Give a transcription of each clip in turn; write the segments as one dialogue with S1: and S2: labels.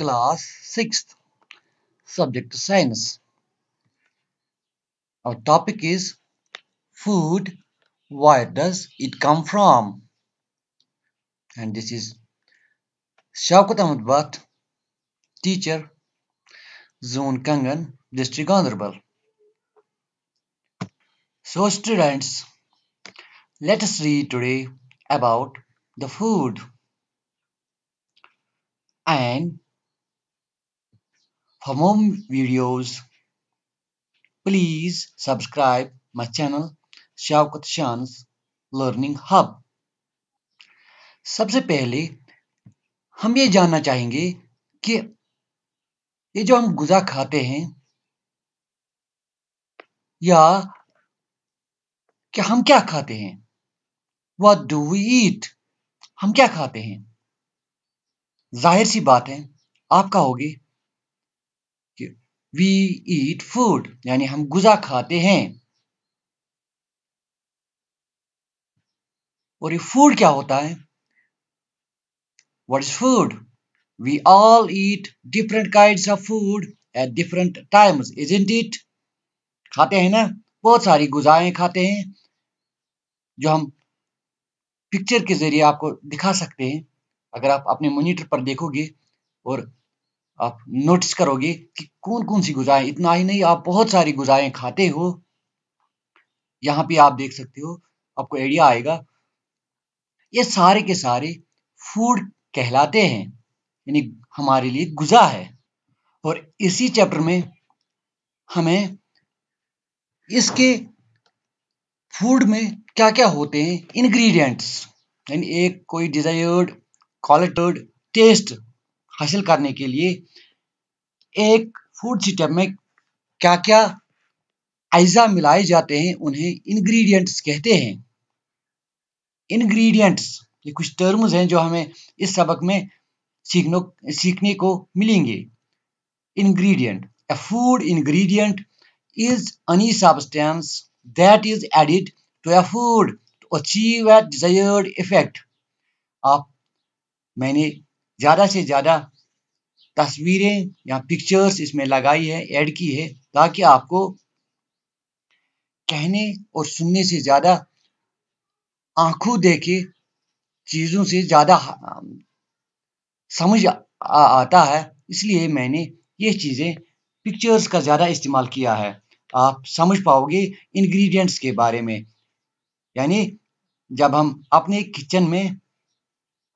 S1: class 6th subject science our topic is food where does it come from and this is Shaukat Ahmed Bhatt teacher zone Kangan district Ganderbal so students let us read today about the food and For more videos, please subscribe my channel Shaukat Shans Learning Hub. सबसे पहले हम ये जानना चाहेंगे कि ये जो हम गुजा खाते हैं या कि हम क्या खाते हैं What do we eat? हम क्या खाते हैं जाहिर सी बात है आप कहोगे वी ईट फूड यानी हम गुजा खाते हैं और ये फूड क्या होता है what is food we all eat different kind of food at different times isn't it खाते हैं ना बहुत सारी गुजाएं खाते हैं जो हम पिक्चर के जरिए आपको दिखा सकते हैं अगर आप अपने मोनीटर पर देखोगे और आप नोटिस करोगे कि कौन कौन सी गुजाएं इतना ही नहीं आप बहुत सारी गुजाएं खाते हो यहाँ पे आप देख सकते हो आपको आइडिया आएगा ये सारे के सारे फूड कहलाते हैं यानी हमारे लिए गुजा है और इसी चैप्टर में हमें इसके फूड में क्या क्या होते हैं इंग्रेडिएंट्स यानी एक कोई डिजायर्ड क्वालिटर्ड टेस्ट हासिल करने के लिए एक फूड सिस्टम में क्या क्या अज्जा मिलाए जाते हैं उन्हें इंग्रेडिएंट्स कहते हैं इंग्रेडिएंट्स ये कुछ टर्म्स हैं जो हमें इस सबक में सीखनो सीखने को मिलेंगे ingredient a food ingredient is any substance that is added to a food to achieve a desired effect आप मैंने ज़्यादा से ज़्यादा तस्वीरें या पिक्चर्स इसमें लगाई है ऐड की है ताकि आपको कहने और सुनने से ज़्यादा आंखों देखे चीज़ों से ज़्यादा समझ आता है इसलिए मैंने ये चीज़ें पिक्चर्स का ज़्यादा इस्तेमाल किया है आप समझ पाओगे इंग्रेडिएंट्स के बारे में यानी जब हम अपने किचन में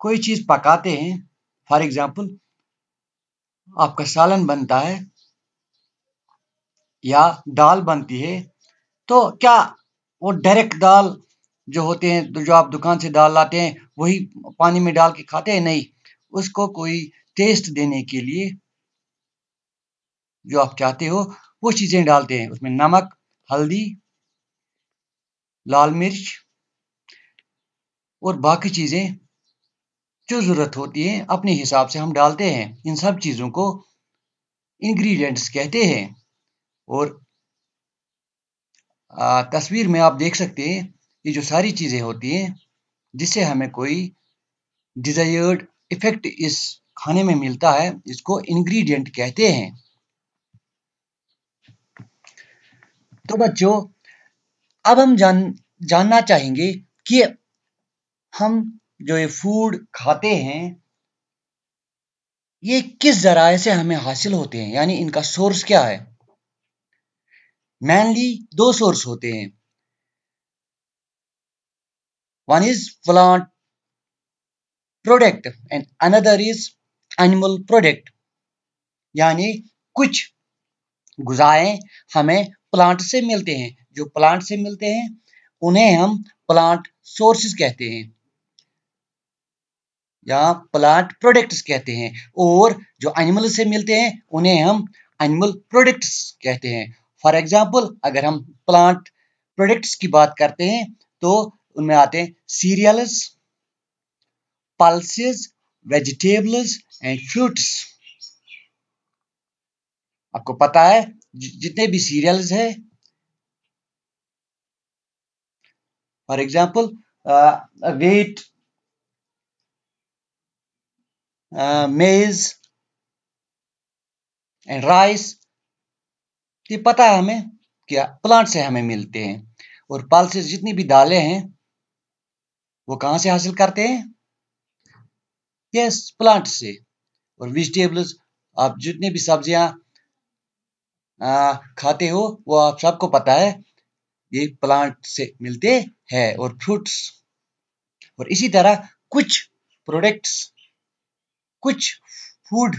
S1: कोई चीज़ पकाते हैं फॉर एग्जाम्पल आपका सालन बनता है या दाल बनती है तो क्या वो डायरेक्ट दाल जो होते हैं तो जो आप दुकान से दाल लाते हैं वही पानी में डाल के खाते हैं नहीं उसको कोई टेस्ट देने के लिए जो आप चाहते हो वो चीज़ें डालते हैं उसमें नमक हल्दी लाल मिर्च और बाकी चीज़ें जो ज़रूरत होती है अपने हिसाब से हम डालते हैं इन सब चीज़ों को इंग्रेडिएंट्स कहते हैं और तस्वीर में आप देख सकते हैं ये जो सारी चीज़ें होती हैं जिससे हमें कोई डिज़ायर्ड इफ़ेक्ट इस खाने में मिलता है इसको इंग्रेडिएंट कहते हैं तो बच्चों अब हम जान जानना चाहेंगे कि हम जो ये फूड खाते हैं ये किस जराए से हमें हासिल होते हैं यानी इनका सोर्स क्या है मेनली दो सोर्स होते हैं one is plant product and another is animal product यानी कुछ गुजाएं हमें प्लांट से मिलते हैं जो प्लांट से मिलते हैं उन्हें हम प्लांट सोर्सेस कहते हैं या प्लांट प्रोडक्ट्स कहते हैं और जो एनिमल से मिलते हैं उन्हें हम एनिमल प्रोडक्ट्स कहते हैं फॉर एग्जाम्पल अगर हम प्लांट प्रोडक्ट्स की बात करते हैं तो उनमें आते हैं cereals pulses vegetables and fruits आपको पता है जितने भी सीरियल्स है for example wheat Uh, maize and rice ये पता है हमें क्या प्लांट से हमें मिलते हैं और पालसेस जितनी भी दालें हैं वो कहां से हासिल करते हैं यस प्लांट से और वेजिटेबल्स आप जितनी भी सब्जियां खाते हो वो आप सबको पता है ये प्लांट से मिलते हैं और फ्रूट्स और इसी तरह कुछ प्रोडक्ट्स कुछ फूड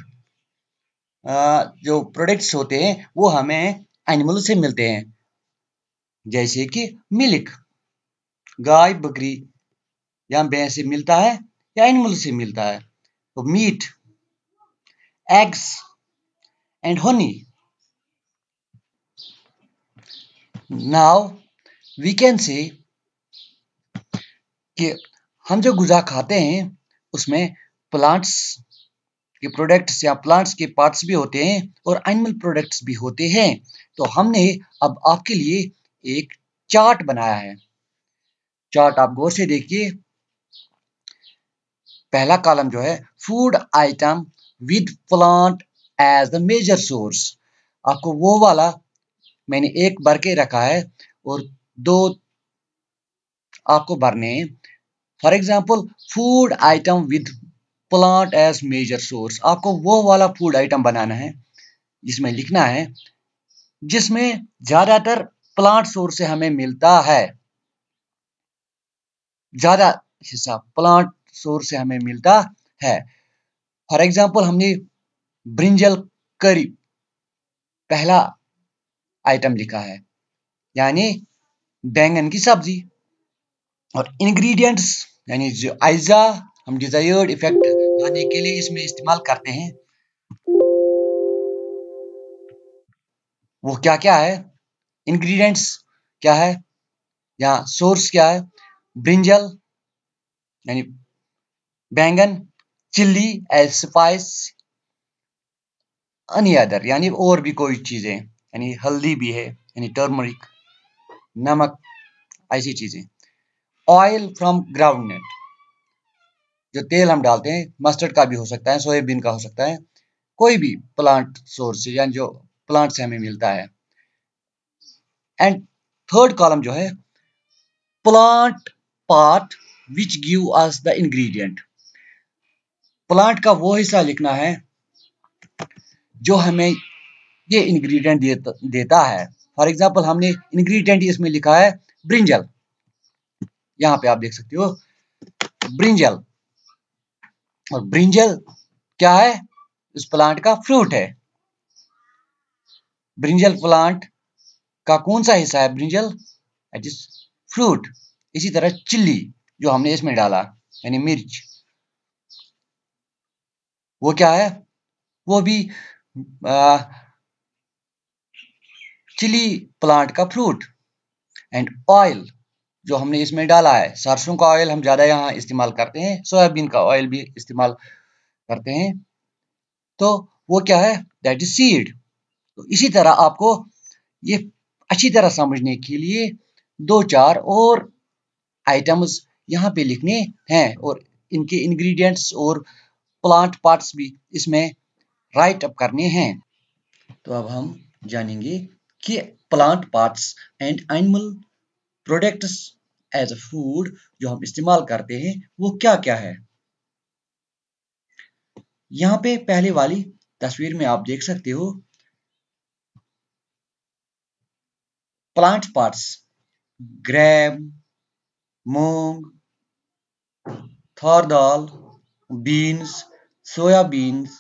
S1: जो प्रोडक्ट्स होते हैं वो हमें एनिमल से मिलते हैं जैसे कि मिल्क गाय बकरी या भैंस से मिलता है या एनिमल से मिलता है तो meat eggs and honey now we can say कि हम जो गुजा खाते हैं उसमें प्लांट्स के प्रोडक्ट्स या प्लांट्स के पार्ट्स भी होते हैं और एनिमल प्रोडक्ट्स भी होते हैं तो हमने अब आपके लिए एक चार्ट बनाया है चार्ट आप गौर से देखिए पहला कॉलम जो है food item with plant as the major source आपको वो वाला मैंने एक भर के रखा है और दो आपको भरने हैं for example food item with plant as major source आपको वो वाला फूड आइटम बनाना है जिसमें लिखना है जिसमें ज्यादातर प्लांट सोर्स से हमें मिलता है ज्यादा हिस्सा प्लांट सोर्स से हमें मिलता है फॉर एग्जाम्पल हमने ब्रिंजल करी पहला आइटम लिखा है यानी बैंगन की सब्जी और इंग्रेडिएंट्स यानी जो आइजा हम डिजायर्ड इफेक्ट बनाने के लिए इसमें इस्तेमाल करते हैं वो क्या क्या है इंग्रेडिएंट्स क्या है या सोर्स क्या है ब्रिंजल यानी बैंगन chilli as spice any other यानी और भी कोई चीज़ें यानी हल्दी भी है यानी टर्मरिक नमक ऐसी चीज़ें ऑयल फ्रॉम ग्राउंड नट जो तेल हम डालते हैं मस्टर्ड का भी हो सकता है सोयाबीन का हो सकता है कोई भी प्लांट सोर्स यानी जो प्लांट से हमें मिलता है एंड थर्ड कॉलम जो है plant part which give us the ingredient plant का वो हिस्सा लिखना है जो हमें ये इंग्रेडिएंट देता है फॉर एग्जांपल हमने इंग्रेडिएंट इसमें लिखा है ब्रिंजल यहां पे आप देख सकते हो ब्रिंजल और ब्रिंजल क्या है इस प्लांट का फ्रूट है ब्रिंजल प्लांट का कौन सा हिस्सा है ब्रिंजल जिस फ्रूट इसी तरह चिल्ली जो हमने इसमें डाला यानी मिर्च वो क्या है वो भी चिल्ली चिली प्लांट का फ्रूट एंड ऑयल जो हमने इसमें डाला है सरसों का ऑयल हम ज़्यादा यहाँ इस्तेमाल करते हैं सोयाबीन का ऑयल भी इस्तेमाल करते हैं तो वो क्या है दैट इज सीड तो इसी तरह आपको ये अच्छी तरह समझने के लिए दो चार और आइटम्स यहाँ पे लिखने हैं और इनके इंग्रेडिएंट्स और प्लांट पार्ट्स भी इसमें राइट अप करने हैं तो अब हम जानेंगे कि plant parts and animal products as a food जो हम इस्तेमाल करते हैं वो क्या क्या है यहां पे पहले वाली तस्वीर में आप देख सकते हो प्लांट पार्ट्स ग्रैम मूंग थौर दाल बीन्स सोयाबीन्स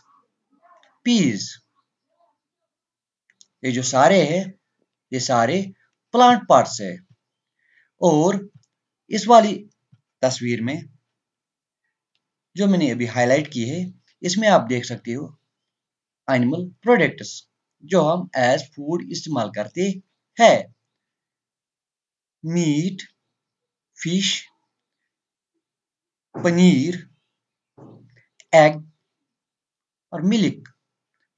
S1: पीज ये जो सारे हैं ये सारे प्लांट पार्ट्स है और इस वाली तस्वीर में जो मैंने अभी हाईलाइट की है इसमें आप देख सकते हो एनिमल प्रोडक्ट्स जो हम एज फूड इस्तेमाल करते हैं मीट फिश पनीर एग और मिल्क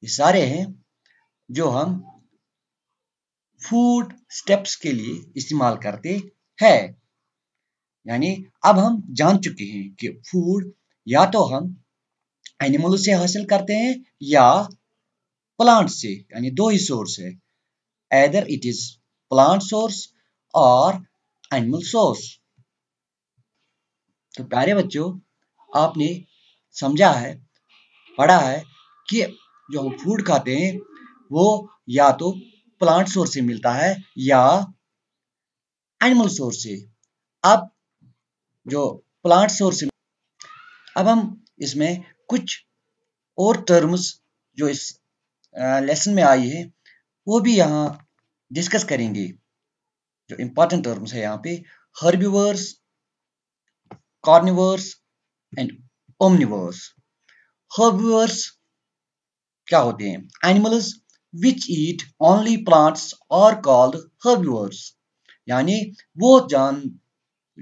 S1: ये सारे हैं जो हम फूड स्टेप्स के लिए इस्तेमाल करते हैं यानी अब हम जान चुके हैं कि फूड या तो हम एनिमल से हासिल करते हैं या प्लांट से यानी दो ही सोर्स है either it is plant source और एनिमल सोर्स तो प्यारे बच्चों आपने समझा है पढ़ा है कि जो हम फूड खाते हैं वो या तो प्लांट सोर्स से मिलता है या एनिमल सोर्स से अब जो प्लांट्स और अब हम इसमें कुछ और टर्म्स जो इस लेसन में आई है वो भी यहाँ डिस्कस करेंगे जो इंपॉर्टेंट टर्म्स है यहाँ पे herbivores carnivores and omnivores herbivores क्या होते हैं animals which eat only plants are called herbivores यानी वो जान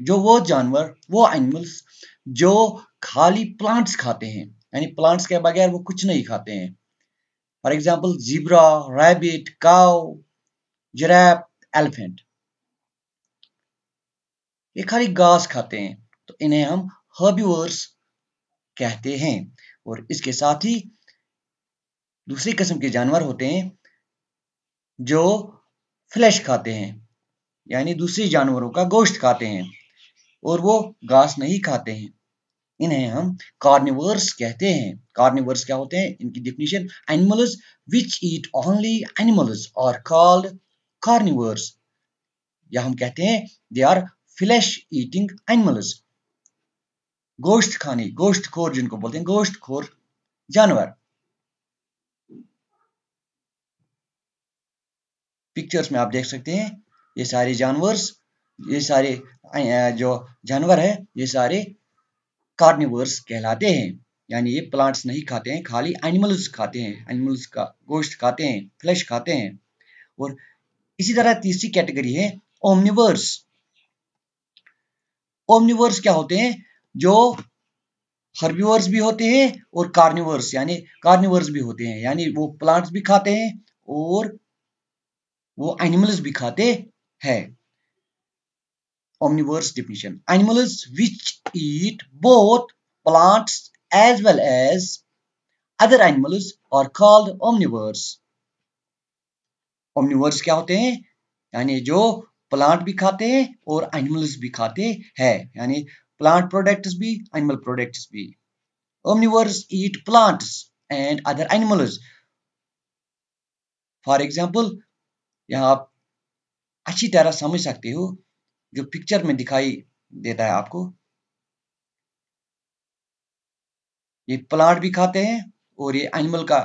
S1: जो वो जानवर वो एनिमल्स जो खाली प्लांट्स खाते हैं यानी प्लांट्स के बगैर वो कुछ नहीं खाते हैं for example zebra rabbit cow giraffe elephant ये खाली घास खाते हैं तो इन्हें हम हर्ब्यूअर्स कहते हैं और इसके साथ ही दूसरी किस्म के जानवर होते हैं जो फ्लैश खाते हैं यानी दूसरे जानवरों का गोश्त खाते हैं और वो घास नहीं खाते हैं इन्हें हम कार्निवर्स कहते हैं कार्निवर्स क्या होते हैं इनकी definition animals which eat only animals are called carnivores या हम कहते हैं they are flesh eating animals गोश्त खानी गोश्त खोर जिनको बोलते हैं गोश्त खोर जानवर पिक्चर्स में आप देख सकते हैं ये सारे जानवर्स ये सारे जो जानवर है ये सारे कार्निवर्स कहलाते हैं यानी ये प्लांट्स नहीं खाते हैं खाली एनिमल्स खाते हैं एनिमल्स का गोश्त खाते हैं फ्लैश खाते हैं और इसी तरह तीसरी कैटेगरी है ओमनिवर्स ओमनिवर्स क्या होते हैं जो हर्बिवर्स भी होते हैं और कार्निवर्स यानी कार्निवर्स भी होते हैं यानी वो प्लांट्स भी खाते हैं और वो एनिमल्स भी खाते हैं omnivorous definition Animals which eat both plants as well as other animals are called omnivores. Omnivores kya hote hain yani jo plant bhi khate hain aur animals bhi khate hain yani plant products bhi animal products bhi omnivores eat plants and other animals for example yahan aap अच्छी tarah samajh sakte ho जो picture में दिखाई देता है आपको ये plant भी खाते हैं और ये एनिमल का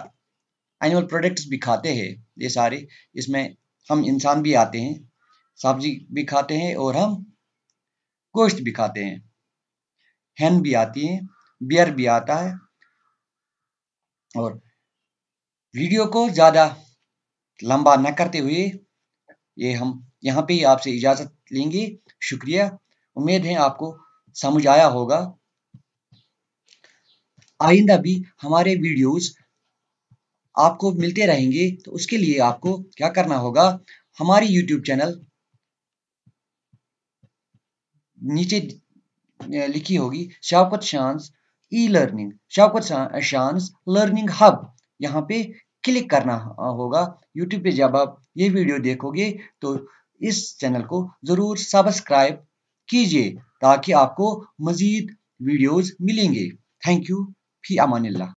S1: एनिमल प्रोडक्ट्स भी खाते हैं ये सारे इसमें हम इंसान भी आते हैं सब्जी भी खाते हैं और हम गोश्त भी खाते हैं हैं भी आती है बियर भी आता है और वीडियो को ज़्यादा लंबा न करते हुए ये हम यहाँ पे ही आपसे इजाज़त लेंगी शुक्रिया उम्मीद है आपको समझ आया होगा आइंदा भी हमारे वीडियोस आपको मिलते रहेंगे तो उसके लिए आपको क्या करना होगा हमारी यूट्यूब चैनल नीचे लिखी होगी शौकत शांस ई लर्निंग शौकत शांस लर्निंग हब यहाँ पे क्लिक करना होगा यूट्यूब पे जब आप ये वीडियो देखोगे तो इस चैनल को ज़रूर सब्सक्राइब कीजिए ताकि आपको मज़ीद वीडियोज़ मिलेंगे थैंक यू फी अमानिल्ला